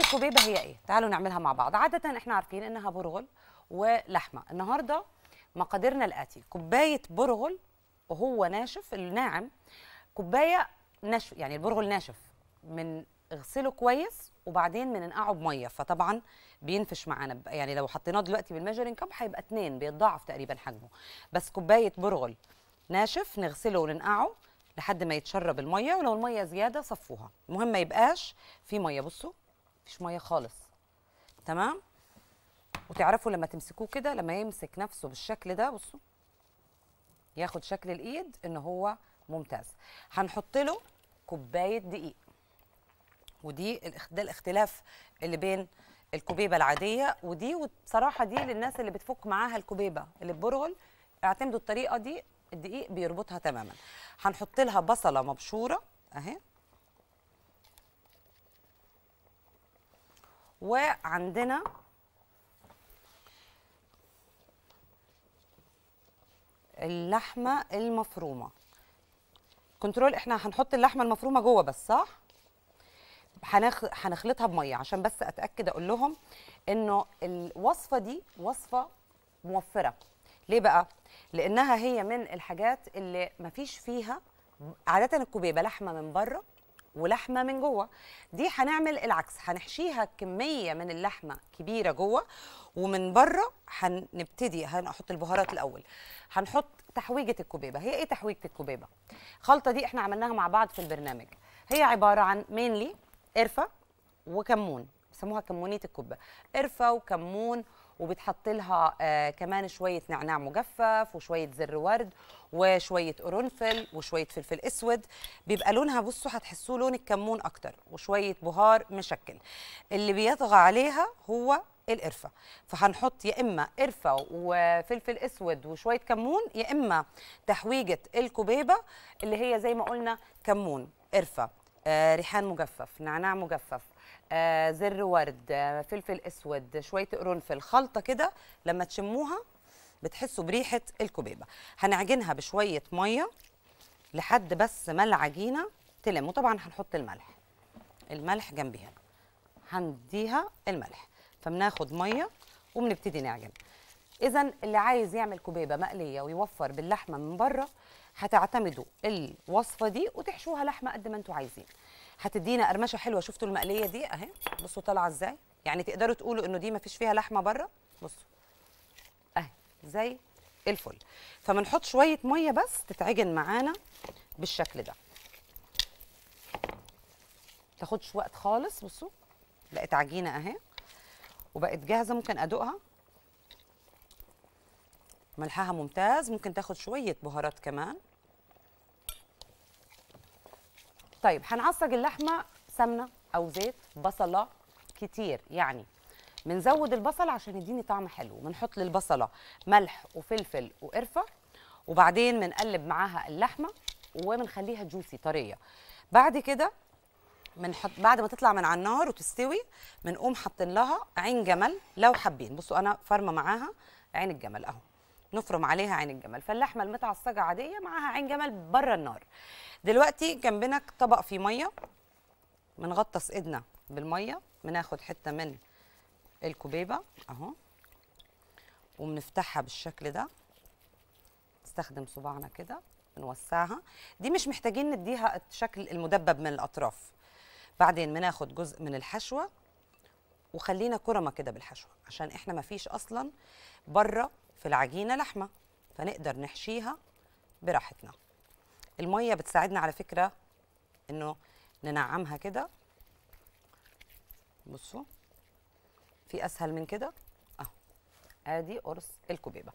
الكبيبه هي ايه تعالوا نعملها مع بعض عاده احنا عارفين انها برغل ولحمه النهارده مقاديرنا الاتي كوبايه برغل وهو ناشف الناعم كوبايه نشف يعني البرغل ناشف من اغسله كويس وبعدين بننقعه بميه فطبعا بينفش معانا يعني لو حطيناه دلوقتي بالميجرنج كاب هيبقى اتنين بيتضاعف تقريبا حجمه بس كوبايه برغل ناشف نغسله وننقعه لحد ما يتشرب الميه ولو الميه زياده صفوها المهم ما يبقاش في ميه بصوا مفيش ميه خالص تمام وتعرفوا لما تمسكوه كده لما يمسك نفسه بالشكل ده بصوا ياخد شكل الايد ان هو ممتاز هنحط له كوبايه دقيق ودي ده الاختلاف اللي بين الكوبيبه العاديه ودي وبصراحه دي للناس اللي بتفك معاها الكوبيبه اللي ببرغل اعتمدوا الطريقه دي الدقيق بيربطها تماما هنحط لها بصله مبشوره اهي وعندنا اللحمه المفرومه كنترول احنا هنحط اللحمه المفرومه جوه بس صح هنخلطها بميه عشان بس اتاكد اقول لهم انه الوصفه دي وصفه موفره ليه بقى لانها هي من الحاجات اللي مفيش فيها عاده الكوبيبه لحمه من بره ولحمه من جوه دي هنعمل العكس هنحشيها كميه من اللحمه كبيره جوه ومن بره هنبتدي هنحط البهارات الاول هنحط تحويجه الكبيبه هي ايه تحويجه الكبيبه الخلطه دي احنا عملناها مع بعض في البرنامج هي عباره عن مينلي قرفه وكمون بيسموها كمونيه الكوبه قرفه وكمون وبتحط لها آه، كمان شويه نعناع مجفف وشويه زر ورد وشويه قرنفل وشويه فلفل اسود بيبقى لونها بصوا هتحسوه لون الكمون اكتر وشويه بهار مشكل اللي بيطغى عليها هو القرفه فهنحط يا اما قرفه وفلفل اسود وشويه كمون يا اما تحويجه الكبيبه اللي هي زي ما قلنا كمون قرفه آه ريحان مجفف نعناع مجفف آه، زر ورد آه، فلفل اسود شويه قرنفل خلطه كده لما تشموها بتحسوا بريحه الكبيبه هنعجنها بشويه ميه لحد بس ما العجينه تلم وطبعا هنحط الملح الملح هنا هنديها الملح فبناخد ميه وبنبتدي نعجن اذا اللي عايز يعمل كبيبه مقليه ويوفر باللحمه من بره هتعتمدوا الوصفه دي وتحشوها لحمه قد ما انتوا عايزين هتدينا قرمشه حلوه شفتوا المقليه دي اهي بصوا طالعه ازاي يعني تقدروا تقولوا انه دي ما فيش فيها لحمه بره بصوا اهي زي الفل فبنحط شويه ميه بس تتعجن معانا بالشكل ده تاخدش وقت خالص بصوا بقت عجينه اهي وبقت جاهزه ممكن ادوقها ملحها ممتاز ممكن تاخد شويه بهارات كمان طيب هنعصج اللحمه سمنه او زيت بصله كتير يعني بنزود البصل عشان يديني طعم حلو بنحط للبصله ملح وفلفل وقرفه وبعدين بنقلب معاها اللحمه وبنخليها جوسي طريه بعد كده بنحط بعد ما تطلع من على النار وتستوي بنقوم حاطين لها عين جمل لو حابين بصوا انا فارمه معاها عين الجمل اهو نفرم عليها عين الجمل فاللحمه المتعصجه عاديه معاها عين جمل بره النار دلوقتي جنبنا طبق فيه ميه بنغطس ايدنا بالميه بناخد حته من الكوبيبه اهو وبنفتحها بالشكل ده نستخدم صباعنا كده نوسعها دي مش محتاجين نديها الشكل المدبب من الاطراف بعدين بناخد جزء من الحشوه وخلينا كرمه كده بالحشوه عشان احنا ما فيش اصلا بره في العجينه لحمه فنقدر نحشيها براحتنا الميه بتساعدنا على فكره انه ننعمها كده بصوا في اسهل من كده اهو ادي قرص الكبيبه